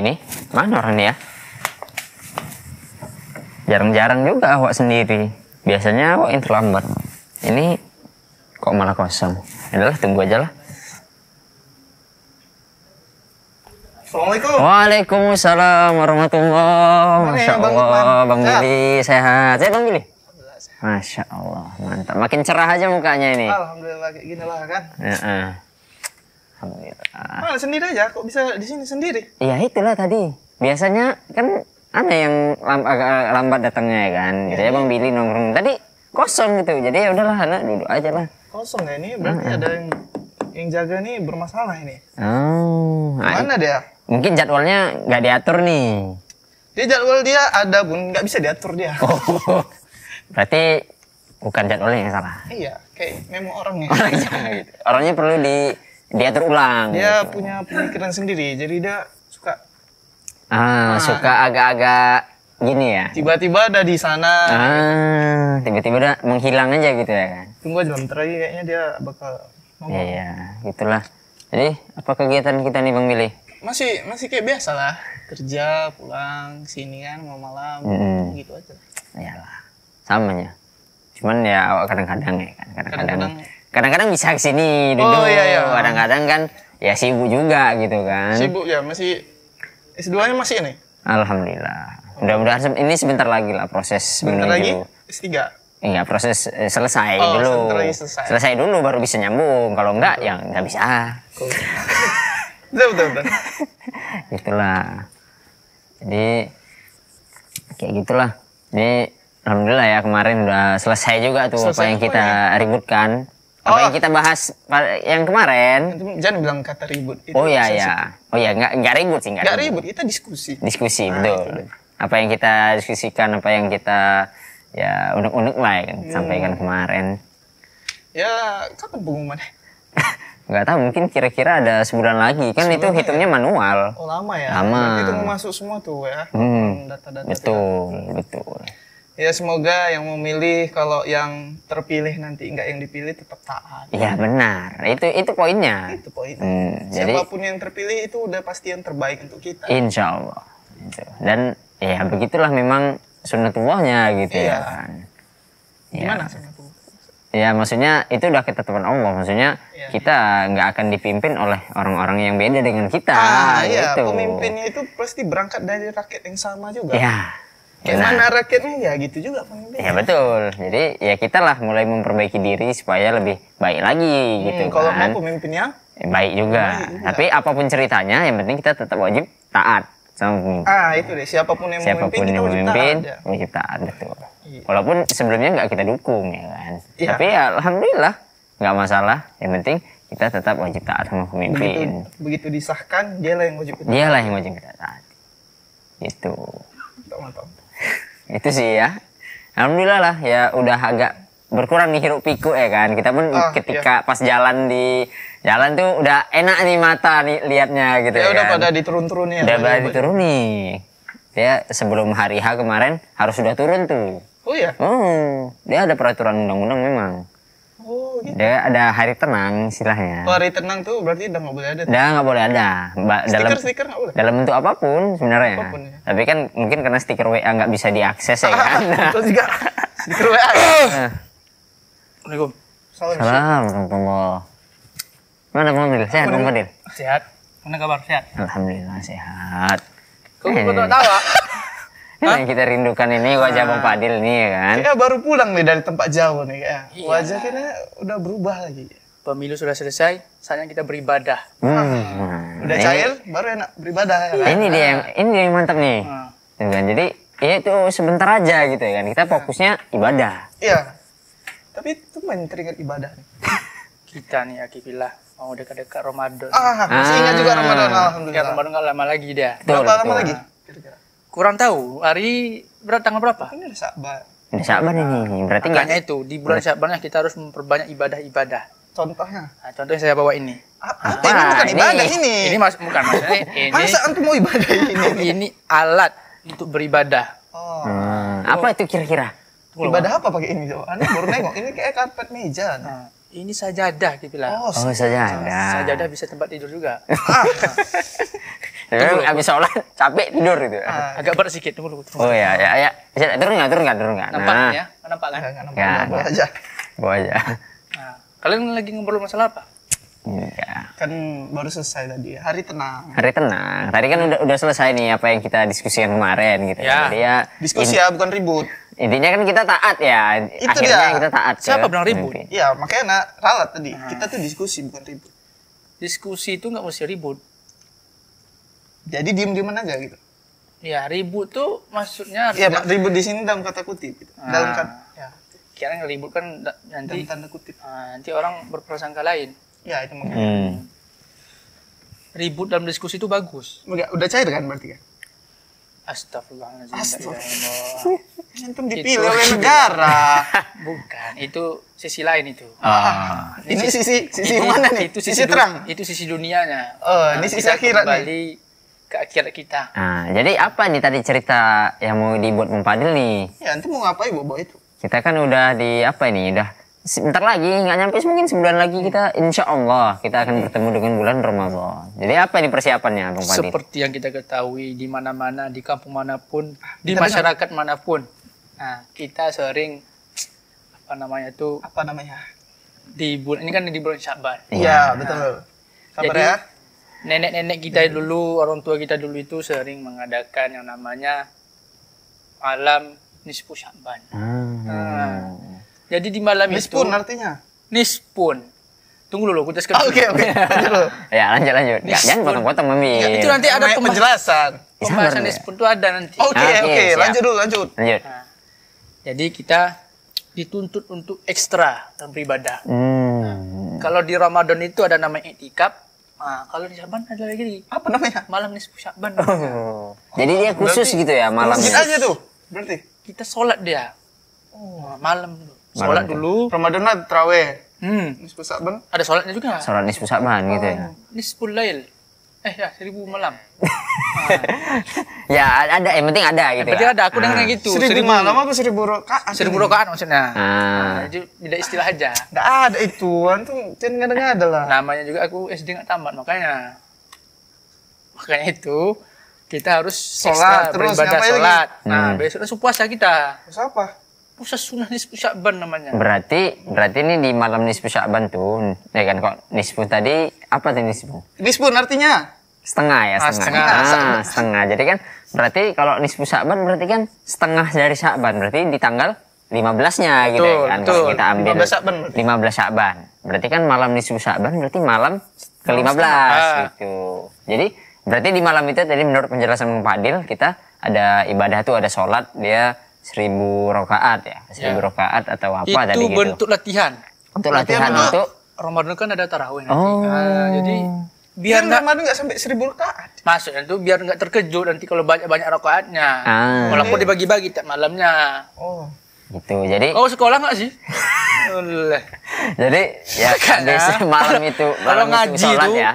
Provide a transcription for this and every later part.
sepi nih. Mana orangnya ya? Jarang-jarang juga awak sendiri. Biasanya awak yang terlambat. Ini kok malah kosong. Adalah tunggu aja lah. Assalamualaikum. Waalaikumsalam warahmatullahi wabarakatuh. Ya, Bang Allah. Billy sehat. Sehat Bang Billy? Masya Allah mantap. Makin cerah aja mukanya ini. Alhamdulillah kayak gini lah kan. Ya, Alhamdulillah. Iya. Malah sendiri aja, kok bisa di sini sendiri? Iya itulah tadi. Biasanya kan ada yang lamp, agak lambat datangnya ya kan. Gitu memilih ya Bang Billy nongkrong. Tadi kosong gitu. Jadi ya udahlah anak duduk aja lah. Kosong ya ini berarti ah, ah. ada yang yang jaga nih bermasalah ini. Oh. Ah, Mana dia? Mungkin jadwalnya nggak diatur nih. Dia jadwal dia ada pun nggak bisa diatur dia. Oh, berarti bukan jadwalnya yang salah. Iya, kayak memang orangnya. Orangnya, oh, gitu. orangnya perlu di dia terulang dia gitu. punya pemikiran sendiri jadi dia suka ah ah. suka agak-agak gini ya tiba-tiba ada di sana ah tiba-tiba udah menghilang aja gitu ya kan tunggu aja bentar lagi kayaknya dia bakal ngomong iya, iya gitulah jadi apa kegiatan kita nih bang Billy masih masih kayak biasa lah kerja pulang sini kan mau malam -hmm. gitu aja iyalah samanya cuman ya kadang-kadang ya kan kadang-kadang kadang-kadang bisa kesini duduk oh, iya, iya. kadang-kadang kan ya sibuk juga gitu kan sibuk ya masih S2 nya masih ini alhamdulillah mudah-mudahan ini sebentar lagi lah proses sebentar menuju. lagi S3 Iya proses eh, selesai oh, dulu. Selesai. selesai dulu baru bisa nyambung. Kalau enggak betul. ya enggak bisa. betul betul. betul. Itulah. Jadi kayak gitulah. Jadi alhamdulillah ya kemarin udah selesai juga tuh selesai apa yang kita ya? ributkan. Apa oh. yang kita bahas yang kemarin? Jangan bilang kata ribut. Itu oh iya iya. Oh iya nggak nggak ribut sih nggak. Nggak ribut. ribut. kita diskusi. Diskusi nah, betul. Itu. Apa yang kita diskusikan, apa yang kita ya unik-unik lah ya, kan hmm. sampaikan kemarin. Ya kapan pengumuman? nggak tahu mungkin kira-kira ada sebulan lagi kan sebulan itu ya? hitungnya manual. Oh lama ya. Lama. itu masuk semua tuh ya. Hmm. Data-data. Ya. Betul betul ya semoga yang memilih kalau yang terpilih nanti enggak yang dipilih tetap taat. Iya benar. Itu itu poinnya. Itu poinnya. Hmm, Siapapun yang terpilih itu udah pasti yang terbaik untuk kita. Insya Allah. Gitu. Dan ya begitulah memang sunatullahnya gitu ya. iya. ya kan. Gimana sunatullah? Ya maksudnya itu udah ketetapan Allah. Maksudnya iya. kita nggak akan dipimpin oleh orang-orang yang beda dengan kita. Ah, iya, gitu. Pemimpinnya itu pasti berangkat dari rakyat yang sama juga. Iya Gimana nah, rakyatnya ya gitu juga pemimpinnya. Ya betul. Jadi ya kita lah mulai memperbaiki diri supaya lebih baik lagi hmm, gitu kalau kan. Kalau pemimpinnya yang eh, baik juga. baik juga. Tapi apapun ceritanya yang penting kita tetap wajib taat sama pemimpin. Ah itu deh siapapun yang siapapun memimpin, yang memimpin ya. wajib taat, betul. Iya. Walaupun sebelumnya nggak kita dukung ya kan. Iya. Tapi ya, alhamdulillah nggak masalah. Yang penting kita tetap wajib taat sama pemimpin. Begitu, begitu disahkan dialah yang wajib kita. Dialah yang wajib kita taat. Gitu. Mantap, mantap itu sih ya alhamdulillah lah ya udah agak berkurang nih hirup piku ya kan kita pun oh, iya. ketika iya. pas jalan di jalan tuh udah enak nih mata nih liatnya gitu ya, ya udah kan. pada diturun turun ya udah pada ya, ya. diturun nih ya sebelum hari H kemarin harus sudah turun tuh oh ya oh dia ada peraturan undang-undang memang Oh, gitu. Dia ada hari tenang istilahnya. Oh, hari tenang tuh berarti udah nggak boleh ada. Udah nggak boleh ada. Ba stiker, dalam stiker nggak boleh. Dalam bentuk apapun sebenarnya. Apapun, ya. Tapi kan mungkin karena stiker WA nggak bisa diakses ya kan. Terus juga stiker WA. Nah. Assalamualaikum. Salam. Salam, Mana kamu Dil? Sehat, kamu Dil? Sehat. Mana kabar? Sehat. Alhamdulillah sehat. Kok eh. tahu? yang kita rindukan ini wajah ah. Bang Fadil nih ya kan. Ya baru pulang nih dari tempat jauh nih kayaknya. Iya. Wajah kita udah berubah lagi. Pemilu sudah selesai, saatnya kita beribadah. Hmm. hmm. Udah nah, ini, cair, baru enak beribadah ya kan. Ini dia yang, ah. ini yang mantap nih. Hmm. Kan? Jadi ya itu sebentar aja gitu ya kan. Kita fokusnya ibadah. Iya. Tapi itu main teringat ibadah nih. kita nih ya kipilah mau dekat-dekat Ramadan. Ah, masih ingat juga Ramadan alhamdulillah. Ya Ramadan gak lama lagi dia. Betul, Berapa lama lagi? Kurang tahu hari berat tanggal berapa? Ini Saban. Ini Saban ini. Berarti Makanya gak... itu di bulan Saban kita harus memperbanyak ibadah-ibadah. Contohnya? Nah, contohnya saya bawa ini. Apa? Ah, ah, ini bukan ah, ini, ibadah ini. Ini mas, bukan maksudnya ini. Masa antum mau ibadah ini? ini alat untuk beribadah. Oh. Hmm. Apa itu kira-kira? Ibadah apa pakai ini coba? Anda baru nengok. Ini kayak karpet meja. Nah ini sajadah dibilang. Oh, oh, sajadah. Sajadah bisa tempat tidur juga. Ya kan habis sholat capek tidur gitu. Ah, agak berat sedikit dulu. Oh iya ya ya. Bisa turun enggak turun enggak turun enggak. Nampak nah. ya? Oh, nampak kan? Enggak nampak. Ya, nampak aja. Bawa aja. Nah, kalian lagi ngobrol masalah apa? Iya. Kan baru selesai tadi. Hari tenang. Hari tenang. Tadi kan udah udah selesai nih apa yang kita diskusikan kemarin gitu. Ya. Jadi ya diskusi ya bukan ribut. Intinya kan kita taat ya. Itu Akhirnya dia. kita taat. Siapa bilang ribut? Iya, makanya nak ralat tadi. Nah. Kita tuh diskusi bukan ribut. Diskusi itu nggak mesti ribut jadi diem dieman aja gitu ya ribut tuh maksudnya ya mak ribut di sini dalam kata kutip gitu. ah, dalam kata ya. kira ribut kan nanti dalam tanda kutip ah, nanti orang berprasangka lain ya itu mungkin. hmm. ribut dalam diskusi itu bagus Enggak, udah cair kan berarti kan Astagfirullahaladzim. Astagfirullahaladzim. Antum dipilih oleh negara. Bukan, itu sisi lain itu. Ah. Ini, ini sisi sisi ini, mana nih? Itu sisi, sisi terang. Itu sisi dunianya. Oh, nah, ini sisi akhirat kembali nih ke akhirat kita. Nah, jadi apa nih tadi cerita yang mau dibuat mempadil nih? Ya, nanti mau ngapain bawa itu? Kita kan udah di apa ini? Udah sebentar lagi nggak nyampe mungkin sebulan lagi kita insya Allah kita akan hmm. bertemu dengan bulan Ramadan. Jadi apa ini persiapannya, Bung Seperti yang kita ketahui di mana-mana, di kampung manapun, kan di masyarakat manapun, nah, kita sering apa namanya tuh? Apa namanya? Di bulan ini kan di bulan Syaban. Iya, iya nah, betul. Sabar Jadi, ya nenek-nenek kita hmm. dulu, orang tua kita dulu itu sering mengadakan yang namanya malam nispu syakban. Hmm. Nah, ah. jadi di malam nispun itu. Nispun artinya? Nispun. Tunggu dulu, aku jelaskan. Ah, oke, oke. Ya, lanjut, lanjut. Ya, nispun. jangan potong-potong, Mami. Ya, itu nanti ada pembahasan. penjelasan. Pembahasan iya, nispun itu ada nanti. Oke, okay, ah, oke. Okay, okay. Lanjut dulu, lanjut. Lanjut. Nah, jadi kita dituntut untuk ekstra dalam beribadah. Hmm. Kalau di Ramadan itu ada nama etikap Nah, kalau di Syaban ada lagi di apa namanya? Malam nisfu Syaban. Oh. Jadi dia khusus berarti, gitu ya malam kita ya? aja tuh. Berarti kita sholat dia. Oh, malam tuh. Sholat ya. dulu. Ramadan ada tarawih. Hmm. Nisfu Syaban. Ada sholatnya juga. Sholat nisfu Syaban gitu ya. Oh, nisfu lail eh ya seribu malam ya ada yang penting ada gitu yang ya. ada aku dengar ah. gitu seribu, seribu malam apa seribu rokaat seribu rokaat maksudnya Jadi ah. beda istilah aja tidak ada itu antum tidak kan nggak dengar ada lah namanya juga aku SD nggak tamat makanya makanya itu kita harus sholat terus beribadah sholat nah hmm. besoknya puasa kita puasa apa puasa sunnah nisfu syakban namanya. Berarti berarti ini di malam nisfu syakban tuh, ya kan kok nisfu tadi apa tuh nisfu? Nisfu artinya setengah ya, ah, setengah. Ah, setengah. Ah, setengah. Jadi kan berarti kalau nisfu syakban berarti kan setengah dari syakban Berarti di tanggal 15-nya gitu ya kan betul. kalau kita ambil 15 syakban, 15 syakban. Berarti kan malam nisfu syakban berarti malam ke-15 ah. gitu. Jadi berarti di malam itu tadi menurut penjelasan Pak Adil kita ada ibadah tuh ada sholat dia seribu rokaat ya seribu ya. rokaat atau apa itu tadi gitu bentuk latihan untuk latihan, latihan untuk Ramadan kan ada tarawih nanti ah, oh. nah, jadi biar nggak Ramadan nggak sampai seribu rokaat maksudnya itu biar nggak terkejut nanti kalau banyak banyak rokaatnya ah. walaupun dibagi-bagi tak malamnya oh gitu jadi oh sekolah nggak sih jadi ya habis malam itu malam kalau ngaji itu, itu ya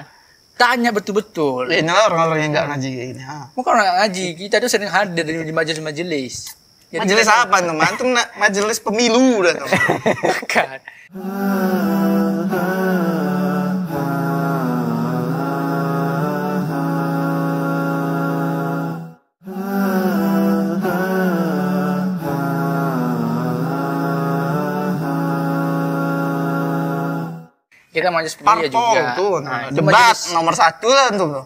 tanya betul-betul. Ini orang-orang yang nggak ngaji ini gini. Ah. Bukan orang ngaji, kita tuh sering hadir di majelis-majelis. Jadi majelis apa teman? Itu majelis pemilu udah teman. kita majelis pemilu ya juga. Tuh, nah, nah debat majelis, nomor satu lah tuh.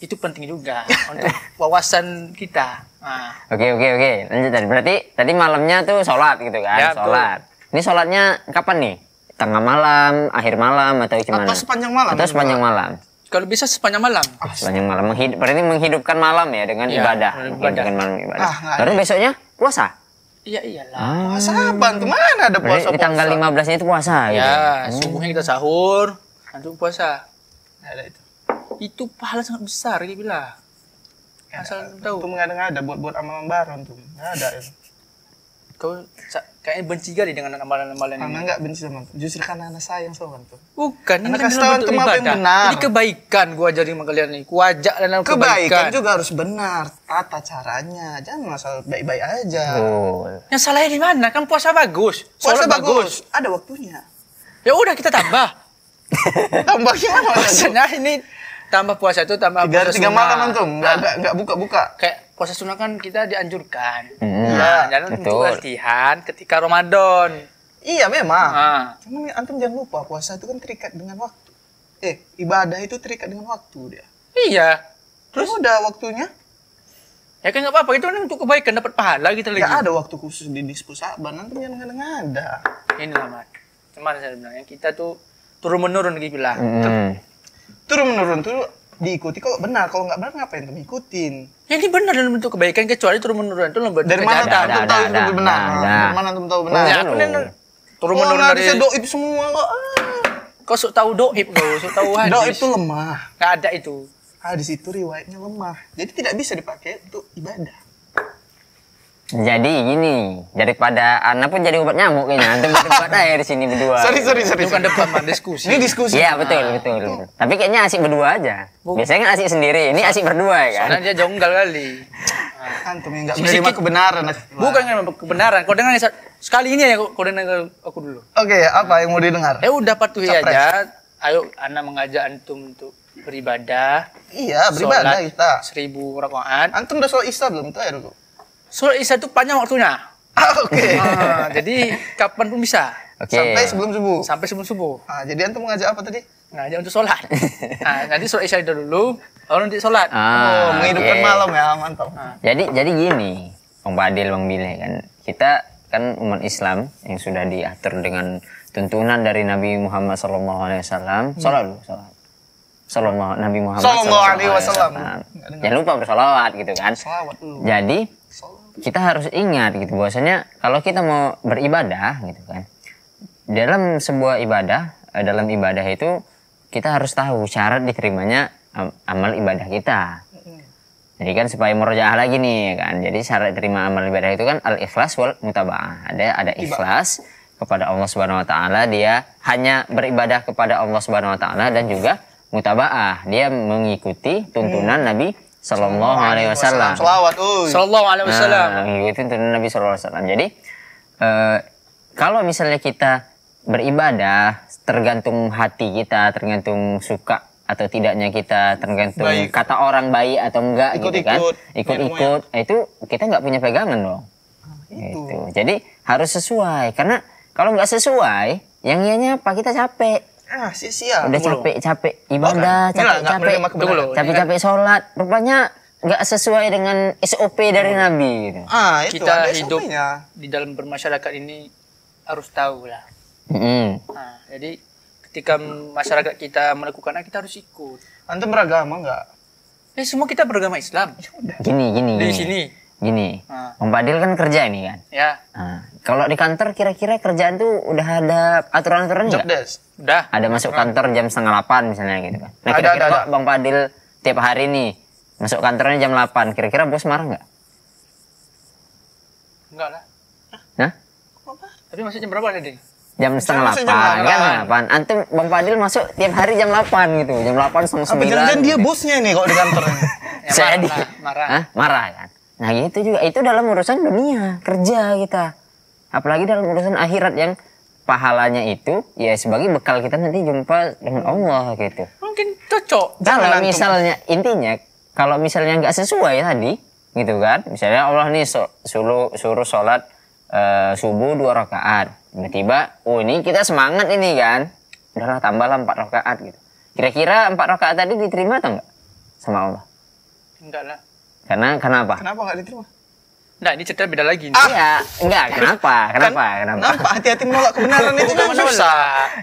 Itu penting juga untuk wawasan kita Oke oke oke lanjut tadi berarti tadi malamnya tuh sholat gitu kan ya, sholat. Tuh. Ini sholatnya kapan nih? Tengah malam, akhir malam atau gimana? Atau sepanjang malam? Atau sepanjang malam. Kalau bisa sepanjang malam. Oh, sepanjang malam Menghid berarti menghidupkan malam ya dengan ya, ibadah. Dengan malam ibadah. Ah, Baru besoknya puasa. Iya iyalah. Ah. Puasa apa? Tuh ada puasa? Berarti di tanggal lima belasnya itu puasa gitu ya. Gitu. subuhnya kita sahur, Lalu puasa. ada itu. Itu pahala sangat besar gitu bilang asal ya, tahu Tum mengada-ngada buat buat amalan baru tuh nggak ada ya kau kayaknya benci kali dengan amalan-amalan ini. enggak benci sama justru karena anak sayang sama tum. Bukan, anak kasih tahu tum apa yang benar. Ini kebaikan gua jadi sama kalian nih. Gua ajak kebaikan. Kebaikan juga harus benar, tata caranya. Jangan masal baik-baik aja. Oh. Yang salahnya di mana? Kan puasa bagus. Puasa bagus. bagus. Ada waktunya. Ya udah kita tambah. tambah gimana? Maksudnya ini tambah puasa itu tambah tiga, puasa tiga malam tuh nggak nah, nggak buka buka kayak puasa sunnah kan kita dianjurkan hmm, nah, ya, jangan untuk latihan ketika Ramadan iya memang nah. cuman antum jangan lupa puasa itu kan terikat dengan waktu eh ibadah itu terikat dengan waktu dia iya terus udah waktunya Ya kan nggak apa-apa, itu kan untuk kebaikan, dapat pahala kita gitu lagi. ada waktu khusus di dispus saban, nanti yang nggak ada. Ini lah, Mat. Kemarin saya bilang, ya, kita tuh turun-menurun gitu bilang. Hmm turun menurun tuh diikuti kalau benar kalau nggak benar ngapain tuh ikutin ya ini benar dalam bentuk kebaikan kecuali turun menurun itu lembaga dari mana tahu tahu itu benar dari mana tuh tahu benar turun menurun dari doib itu semua kok ah. Kok suka tahu doib kau suka tahu hadis doib itu lemah nggak ada itu hadis itu riwayatnya lemah jadi tidak bisa dipakai untuk ibadah jadi gini, daripada anak pun jadi obat nyamuk kayaknya. Antum berdebat aja di sini berdua. Sorry, sorry, sorry. Bukan debat, mah diskusi. Ini diskusi. Iya, ah. betul, betul, Tapi kayaknya asik berdua aja. Biasanya kan asik sendiri, ini asik berdua ya kan. Soalnya dia jonggal kali. Ah, antum yang enggak menerima kebenaran. Bukan menerima kebenaran. Kau dengar ya, sekali ini ya kau dengar aku dulu. Oke, apa yang mau didengar? Eh udah patuhi aja. Ayo anak mengajak antum untuk beribadah. Iya, beribadah kita. Seribu rakaat. Antum udah sholat isya belum? Itu ya dulu. Surat Isya itu panjang waktunya. Ah, Oke. Okay. Ah, jadi kapan pun bisa. Okay. Sampai sebelum subuh. Sampai sebelum subuh. Ah, jadi antum mengajak apa tadi? Ngajak untuk sholat. nah, nanti surat Isya itu dulu, lalu nanti sholat. Ah, oh, menghidupkan okay. malam ya, mantap. Ah. Jadi jadi gini, Bang Badil, Bang Bile kan. Kita kan umat Islam yang sudah diatur dengan tuntunan dari Nabi Muhammad Sallallahu Alaihi Wasallam. Hmm. Salat lu, Sholat Sallallahu Nabi Muhammad Sallallahu Alaihi Wasallam. Jangan lupa bersolawat gitu kan. Salawat. Jadi kita harus ingat gitu bahwasanya kalau kita mau beribadah gitu kan dalam sebuah ibadah eh, dalam ibadah itu kita harus tahu syarat diterimanya amal ibadah kita jadi kan supaya murojaah lagi nih ya kan jadi syarat terima amal ibadah itu kan al ikhlas wal mutabaah ada ada ikhlas kepada Allah Subhanahu wa taala dia hanya beribadah kepada Allah Subhanahu wa taala dan juga mutabaah dia mengikuti tuntunan mm. Nabi Sallallahu Alaihi Wasallam. Selawat. Sallallahu Alaihi nah, Wasallam. Nah, itu tuh Nabi Sallallahu Alaihi Wasallam. Jadi uh, kalau misalnya kita beribadah tergantung hati kita, tergantung suka atau tidaknya kita tergantung baik. kata orang baik atau enggak ikut, gitu kan ikut-ikut ikut, itu kita nggak punya pegangan dong ah, itu. Gitu. jadi harus sesuai karena kalau nggak sesuai yang ianya apa kita capek Ah, sia-sia. Udah capek-capek ibadah, capek-capek. Oh, capek-capek sholat. Rupanya nggak sesuai dengan SOP dari hmm. Nabi. Ah, itu kita hidup di dalam bermasyarakat ini harus tahu lah. Nah, jadi ketika masyarakat kita melakukan, kita harus ikut. Antum beragama nggak? Ya semua kita beragama Islam. Ya gini, gini. Di sini Gini, hmm. hmm. Om Fadil kan kerja ini kan? Ya. hmm. kalau di kantor kira-kira kerjaan tuh udah ada aturan-aturan nggak? -aturan udah. Ada masuk hmm. kantor jam setengah delapan misalnya gitu kan? Nah kira-kira kok Bang Padil tiap hari nih masuk kantornya jam delapan? kira-kira bos marah nggak? Enggak lah. Nah. Tapi masih jam berapa nih, Jam setengah delapan, kan delapan. Antum Bang Fadil masuk tiap hari jam delapan gitu, jam delapan setengah sembilan. Apa jangan dia gitu. bosnya nih kok di kantor Saya ya, di. marah. marah kan? Nah itu juga itu dalam urusan dunia kerja kita. Apalagi dalam urusan akhirat yang pahalanya itu ya sebagai bekal kita nanti jumpa dengan Allah gitu. Mungkin cocok. Kalau misalnya antum. intinya kalau misalnya nggak sesuai tadi gitu kan, misalnya Allah nih suruh suruh sholat uh, subuh dua rakaat, tiba-tiba, oh ini kita semangat ini kan, udahlah tambahlah empat rakaat gitu. Kira-kira empat rakaat tadi diterima atau enggak sama Allah? Enggak lah. Karena kenapa? Kenapa nggak diterima? Nah, ini cerita beda lagi ah! Iya, Ah. enggak. Kenapa? Kenapa? Kan, kenapa? Nampak Hati-hati menolak kebenaran itu kan susah.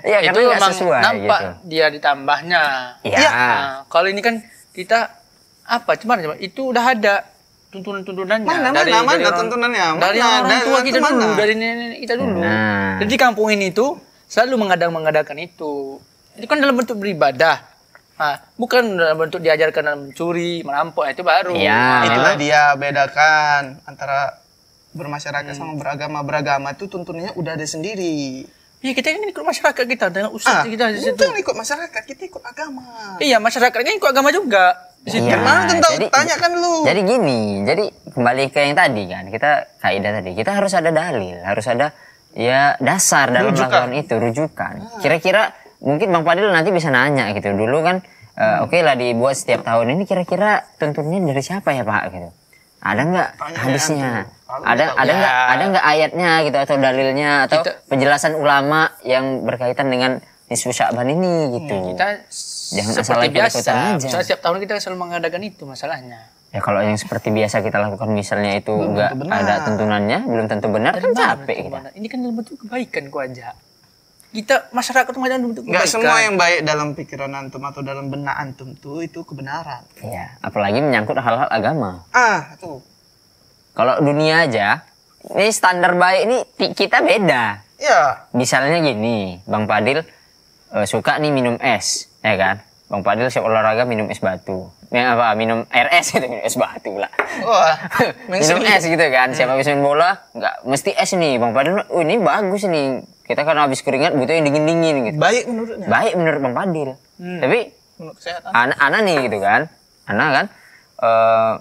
Iya, itu memang sesuai, nampak gitu. dia ditambahnya. Iya. iya. Nah, kalau ini kan kita apa? Cuma itu udah ada tuntunan-tuntunannya mana, dari mana, dari mana orang, tuntunannya mana, dari orang dari tua kita dulu, dari nenek kita dulu. Nah. Jadi kampung ini tuh selalu mengadang-mengadakan itu. Itu kan dalam bentuk beribadah Nah, bukan dalam bentuk diajarkan dalam mencuri, merampok ah, itu baru. Iya. Itulah dia bedakan antara bermasyarakat hmm. sama beragama. Beragama itu tuntunannya udah ada sendiri. Iya kita ini ikut masyarakat kita dengan usaha ah, kita di situ. Bukan ikut masyarakat, kita ikut agama. Iya masyarakatnya ikut agama juga. Di situ. Iya, Mana jadi, tanya kan lu. Jadi gini, jadi kembali ke yang tadi kan kita kaidah tadi kita harus ada dalil, harus ada ya dasar dalam rujukan. melakukan itu rujukan. Ah. Kira-kira mungkin Bang Fadil nanti bisa nanya gitu. Dulu kan uh, oke okay lah dibuat setiap tahun ini kira-kira tuntunnya dari siapa ya Pak gitu. Ada nggak hadisnya? Ada ada nggak ya. ada nggak ayatnya gitu atau dalilnya atau kita, penjelasan ulama yang berkaitan dengan nisfu Sya'ban ini gitu. Iya, kita jangan asal biasa. Aja. setiap tahun kita selalu mengadakan itu masalahnya. Ya kalau yang seperti biasa kita lakukan misalnya itu enggak ada tuntunannya, belum tentu benar Dan kan capek kita. Ini kan bentuk kebaikan ku aja kita masyarakat kemarin itu nggak semua yang baik dalam pikiran antum atau dalam benak antum tuh itu kebenaran iya apalagi menyangkut hal-hal agama ah tuh kalau dunia aja ini standar baik ini kita beda ya misalnya gini bang Padil uh, eh, suka nih minum es ya kan bang Padil siap olahraga minum es batu yang apa minum air es gitu minum es batu lah Wah, minum es gitu kan siapa hmm. bisa main bola nggak mesti es nih bang Padil oh, ini bagus nih kita kan habis keringat butuh yang dingin dingin gitu baik menurutnya baik menurut bang Padil hmm. tapi anak anak nih gitu kan anak kan uh,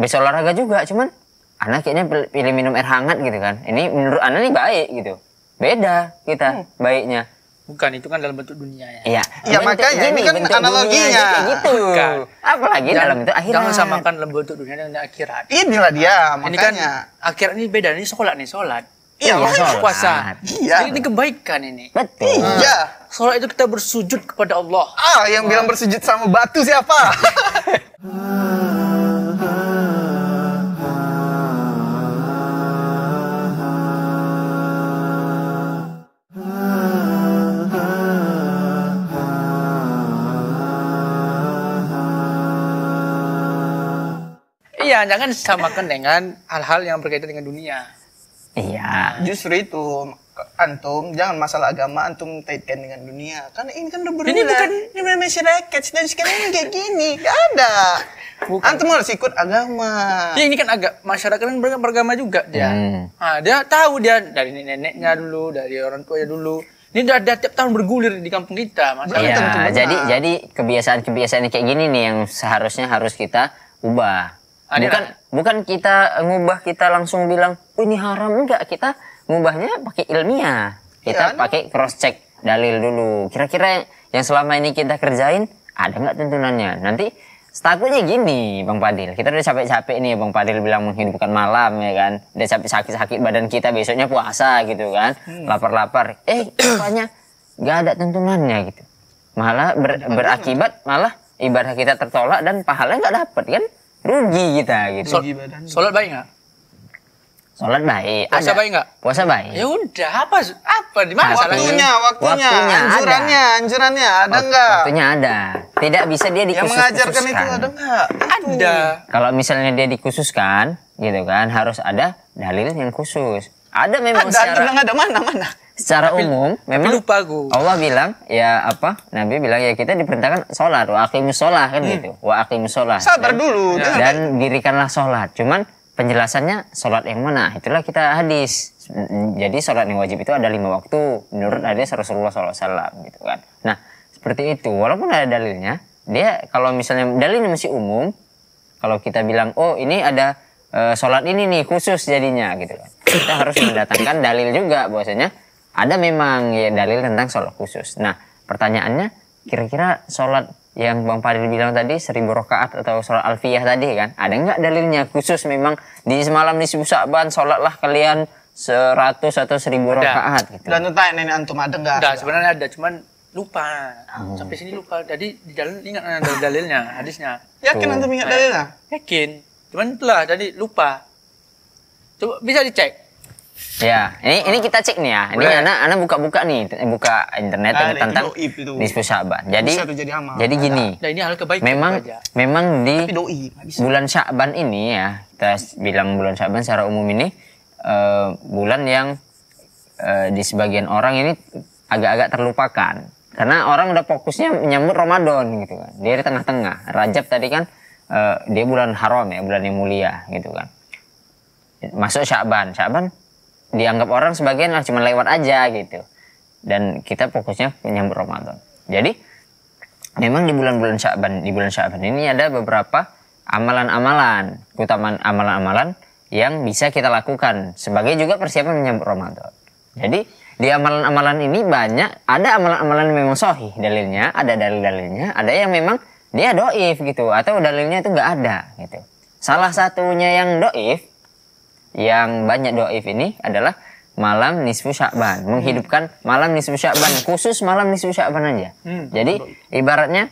bisa olahraga juga cuman anak kayaknya pilih minum air hangat gitu kan ini menurut anak nih baik gitu beda kita hmm. baiknya bukan itu kan dalam bentuk dunia ya iya ya, makanya gini, ini kan analoginya gitu kan. apalagi dalam itu akhirat jangan samakan dalam bentuk dunia dengan akhirat inilah dia makanya ini kan, akhirat ini beda ini sholat nih sholat Iya, iya puasa. Iya. Jadi ini kebaikan ini. Betul. Nah, iya. Salat itu kita bersujud kepada Allah. Ah, yang bilang bersujud sama batu siapa? Iya, jangan samakan dengan hal-hal yang berkaitan dengan dunia. Iya. Justru itu antum jangan masalah agama antum kaitkan dengan dunia karena ini kan udah berbeda ini bukan ini masih rakyat dan sekarang ini kayak gini gak ada bukan. antum harus ikut agama ya ini kan agak masyarakat kan beragama juga dia hmm. nah, dia tahu dia dari neneknya dulu dari orang tua tuanya dulu ini udah ada tiap tahun bergulir di kampung kita masalah ya, jadi jadi kebiasaan kebiasaan kayak gini nih yang seharusnya harus kita ubah bukan bukan kita eh, ngubah kita langsung bilang oh, ini haram enggak kita ngubahnya pakai ilmiah kita ya, pakai cross check dalil dulu kira-kira yang selama ini kita kerjain ada nggak tuntunannya nanti takutnya gini Bang Padil kita udah capek-capek nih Bang Padil bilang menghidupkan malam ya kan udah capek sakit-sakit badan kita besoknya puasa gitu kan iya. lapar-lapar hmm. eh rupanya Gak ada tuntunannya gitu malah ber, berakibat malah ibadah kita tertolak dan pahala enggak dapet kan rugi kita gitu. Sol Solat baik nggak? Sholat baik. Puasa ada. baik nggak? Puasa baik. Ya udah apa apa di mana Waktunya, waktunya, waktunya anjurannya, ada. anjurannya ada nggak? Waktunya ada. Tidak bisa dia dikhususkan. Yang mengajarkan itu ada nggak? Ada. Kalau misalnya dia dikhususkan, gitu kan, harus ada dalil yang khusus. Ada memang ada, secara... Ada, ada, mana, mana? secara tapi, umum memang lupa gue. Allah bilang ya apa Nabi bilang ya kita diperintahkan sholat wa akimus sholat kan hmm. gitu wa akimus sholat sabar dulu ya. dan, dan dirikanlah sholat cuman penjelasannya sholat yang mana itulah kita hadis jadi sholat yang wajib itu ada lima waktu menurut hadis Rasulullah SAW gitu kan nah seperti itu walaupun ada dalilnya dia kalau misalnya dalilnya masih umum kalau kita bilang oh ini ada uh, sholat ini nih khusus jadinya gitu kan kita harus mendatangkan dalil juga bahwasanya ada memang ya dalil tentang sholat khusus. Nah, pertanyaannya kira-kira sholat yang Bang Fadil bilang tadi seribu rakaat atau sholat alfiyah tadi kan ada nggak dalilnya khusus memang di semalam di subuh Sa'ban sholatlah kalian seratus atau seribu rakaat gitu. Dan tanya nenek antum ada nggak? Nggak sebenarnya ada cuman lupa hmm. sampai sini lupa jadi di dalam ingat ada eh, dalilnya hadisnya yakin antum ingat dalilnya yakin cuman itulah jadi lupa coba bisa dicek Ya, ini ini kita cek nih ya. Ini Boleh. anak anak buka-buka nih, buka internet nah, tentang nisfu Sya'ban. Jadi jadi, amal. jadi gini. Nah, ini hal kebaikan Memang ya, aja. memang di doi, bulan Sya'ban ini ya, kita bilang bulan Sya'ban secara umum ini uh, bulan yang uh, di sebagian orang ini agak-agak terlupakan. Karena orang udah fokusnya menyambut Ramadan gitu kan. Dia di tengah-tengah. Rajab tadi kan uh, dia bulan haram ya, bulan yang mulia gitu kan. Masuk Sya'ban. Sya'ban dianggap orang sebagian lah cuma lewat aja gitu dan kita fokusnya menyambut Ramadan jadi memang di bulan-bulan Syaban di bulan Syaban ini ada beberapa amalan-amalan keutamaan amalan-amalan yang bisa kita lakukan sebagai juga persiapan menyambut Ramadan jadi di amalan-amalan ini banyak ada amalan-amalan memang sohih dalilnya ada dalil-dalilnya ada yang memang dia doif gitu atau dalilnya itu nggak ada gitu salah satunya yang doif yang banyak doaif ini adalah malam nisfu syakban hmm. menghidupkan malam nisfu syakban hmm. khusus malam nisfu syakban aja hmm. jadi ibaratnya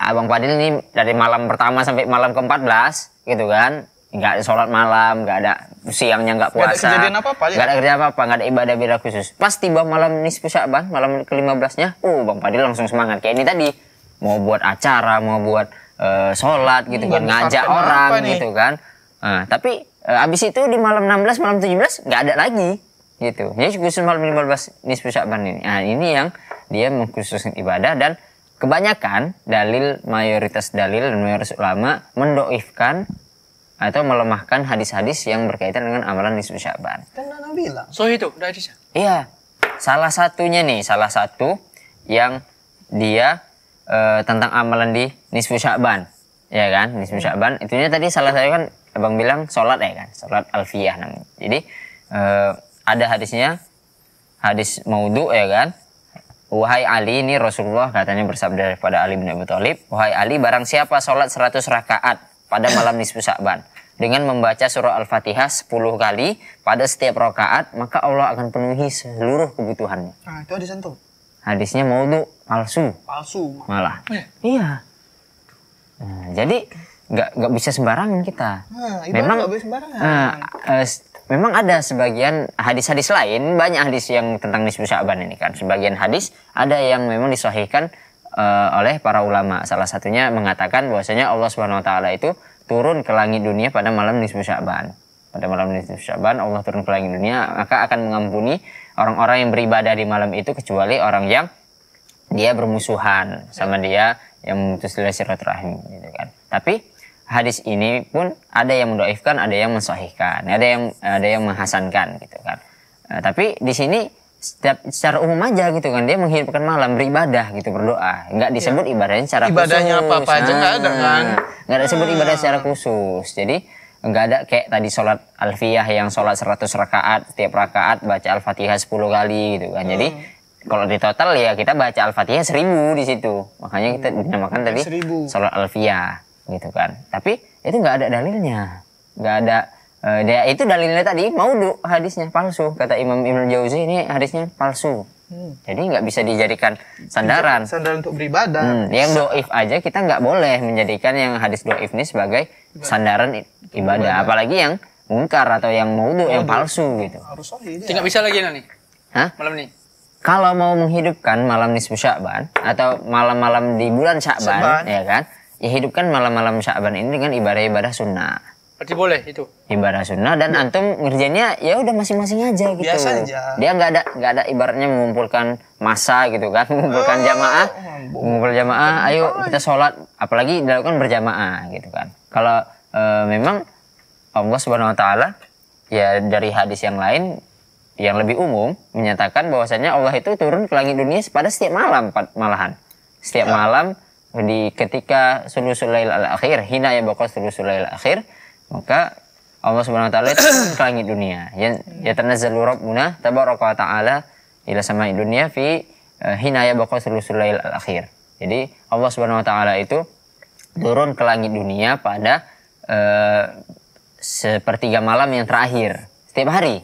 abang Fadil ini dari malam pertama sampai malam ke-14 gitu kan nggak sholat malam nggak ada siangnya nggak puasa ya? nggak ada kejadian apa apa nggak ada kerja apa apa nggak ada ibadah ibadah khusus pas tiba malam nisfu syakban malam ke-15 nya uh bang Fadil langsung semangat kayak ini tadi mau buat acara mau buat uh, sholat gitu hmm, kan ngajak orang gitu kan nah, tapi Eh, Abis itu di malam 16, malam 17 nggak ada lagi gitu. Ya khusus malam 15 nisfu Syaban ini. Nah, ini yang dia mengkhususkan ibadah dan kebanyakan dalil mayoritas dalil dan mayoritas ulama mendoifkan atau melemahkan hadis-hadis yang berkaitan dengan amalan nisfu Syaban. Kan Nabi bilang. So itu udah hadisnya. Iya. Salah satunya nih, salah satu yang dia e, tentang amalan di nisfu Syaban. Ya kan, nisfu hmm. Syaban. Itunya tadi salah satu kan abang bilang sholat ya kan sholat alfiyah namanya jadi eh, ada hadisnya hadis maudhu ya kan Wahai Ali ini Rasulullah katanya bersabda kepada Ali bin Abi Thalib, "Wahai Ali, barang siapa sholat 100 rakaat pada malam nisfu Sa'ban dengan membaca surah Al-Fatihah 10 kali pada setiap rakaat, maka Allah akan penuhi seluruh kebutuhannya." Nah, itu hadis itu. Hadisnya maudhu palsu. Palsu. Malah. Oh, iya? iya. Nah, jadi nggak nggak bisa sembarangan kita. Hmm, memang gak bisa sembarangan. Uh, uh, memang ada sebagian hadis-hadis lain banyak hadis yang tentang nisfu Sya'ban ini kan. Sebagian hadis ada yang memang disohhikan uh, eh, oleh para ulama. Salah satunya mengatakan bahwasanya Allah Subhanahu wa taala itu turun ke langit dunia pada malam nisfu Sya'ban. Pada malam nisfu Sya'ban Allah turun ke langit dunia maka akan mengampuni orang-orang yang beribadah di malam itu kecuali orang yang dia bermusuhan sama dia yang memutus silaturahim gitu kan. Tapi hadis ini pun ada yang mendoifkan, ada yang mensohihkan, ada yang ada yang menghasankan gitu kan. Nah, tapi di sini setiap secara umum aja gitu kan dia menghidupkan malam beribadah gitu berdoa nggak iya. disebut ya. ibadahnya secara ibadahnya khusus. apa apa aja nggak ada ah, kan nggak ada sebut ah. ibadah secara khusus jadi nggak ada kayak tadi sholat alfiyah yang sholat 100 rakaat tiap rakaat baca al-fatihah 10 kali gitu kan jadi hmm. kalau di total ya kita baca al-fatihah seribu di situ makanya kita hmm. dinamakan tadi 1000. sholat alfiyah gitu kan tapi itu nggak ada dalilnya nggak ada uh, dia itu dalilnya tadi mau hadisnya palsu kata Imam Ibn Jauzi ini hadisnya palsu Hmm. Jadi nggak bisa dijadikan sandaran. Sandaran untuk beribadah. Hmm, yang doif aja kita nggak boleh menjadikan yang hadis doif ini sebagai sandaran ibadah. ibadah. Apalagi yang mungkar atau yang maudhu, yang palsu gitu. Harus sahih. Ya. Tidak bisa lagi nani Hah? Malam ini. Kalau mau menghidupkan malam nisfu Sya'ban atau malam-malam di bulan Sya'ban. ya kan? ya kan malam-malam Syaban ini dengan ibadah-ibadah sunnah. Berarti boleh itu. Ibadah sunnah dan ya. antum ngerjainnya ya udah masing-masing aja gitu. Biasa aja. Dia nggak ada nggak ada ibaratnya mengumpulkan masa gitu kan, mengumpulkan oh, jamaah, ya mengumpul jamaah, ayo kita sholat, apalagi dilakukan berjamaah gitu kan. Kalau e, memang Allah Subhanahu Wa Taala ya dari hadis yang lain yang lebih umum menyatakan bahwasanya Allah itu turun ke langit dunia pada setiap malam malahan setiap ya. malam di ketika sulusulail al-akhir hina ya bakal sulusulail akhir maka Allah Subhanahu wa taala ke langit dunia. Ya ya tanazzalu rabbuna tabaraka wa taala ila sama dunia fi eh, hina ya bakal sulusulail al-akhir. Jadi Allah Subhanahu wa taala itu turun ke langit dunia pada eh, sepertiga malam yang terakhir setiap hari.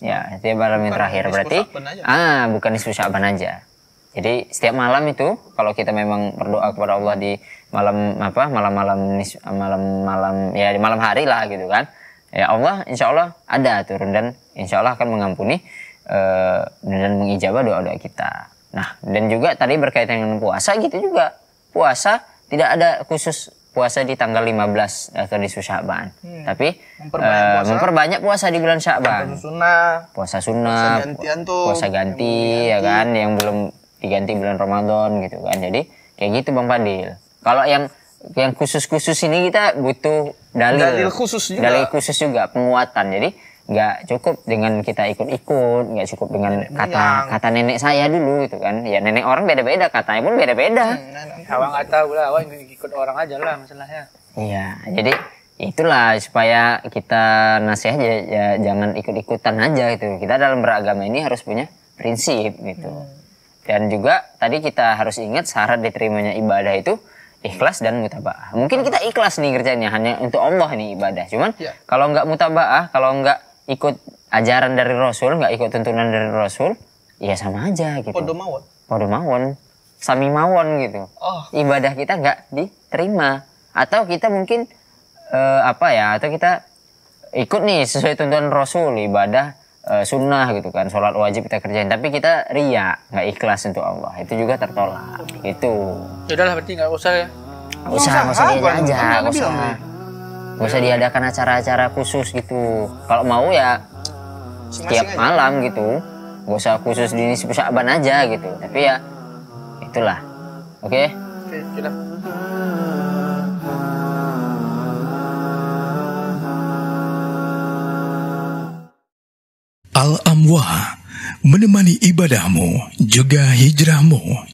Ya, setiap malam yang terakhir berarti ah bukan isu Syaban aja. Jadi setiap malam itu kalau kita memang berdoa kepada Allah di malam apa malam-malam malam-malam ya di malam hari lah gitu kan. Ya Allah insya Allah ada turun dan insya Allah akan mengampuni uh, dan mengijabah doa-doa kita. Nah dan juga tadi berkaitan dengan puasa gitu juga. Puasa tidak ada khusus puasa di tanggal 15 atau di Sya'ban. Hmm. Tapi memperbanyak, uh, puasa, memperbanyak puasa di bulan Sya'ban. Puasa sunnah. Puasa sunnah. Puasa Puasa ganti ya kan yang belum diganti bulan Ramadan gitu kan jadi kayak gitu Bang Fadil kalau yang yang khusus-khusus ini kita butuh dalil dalil khusus juga dalil khusus juga penguatan jadi nggak cukup dengan kita ikut-ikut nggak cukup dengan kata kata nenek saya dulu gitu kan ya nenek orang beda-beda katanya pun beda-beda hmm, nah, awang nggak tahu lah awang ikut orang aja lah masalahnya iya jadi itulah supaya kita nasihat ya, ya jangan ikut-ikutan aja gitu kita dalam beragama ini harus punya prinsip gitu hmm. Dan juga tadi kita harus ingat syarat diterimanya ibadah itu ikhlas dan mutabaah. Mungkin kita ikhlas nih kerjanya hanya untuk Allah nih ibadah. Cuman yeah. kalau nggak mutabaah, kalau nggak ikut ajaran dari Rasul, nggak ikut tuntunan dari Rasul, ya sama aja gitu. Podo mawon. Podo mawon. Sami mawon gitu. Oh. Ibadah kita nggak diterima. Atau kita mungkin uh, apa ya? Atau kita ikut nih sesuai tuntunan Rasul ibadah Eh, sunnah gitu kan sholat wajib kita kerjain tapi kita ria nggak ikhlas untuk Allah itu juga tertolak gitu udahlah berarti nggak usah ya nggak usah nggak usah diajak aja nggak usah nggak usah diadakan acara-acara khusus gitu kalau mau ya setiap malam gitu nggak usah khusus di ini syaban aja gitu tapi ya itulah oke okay? okay, Al-Amwa menemani ibadahmu juga hijrahmu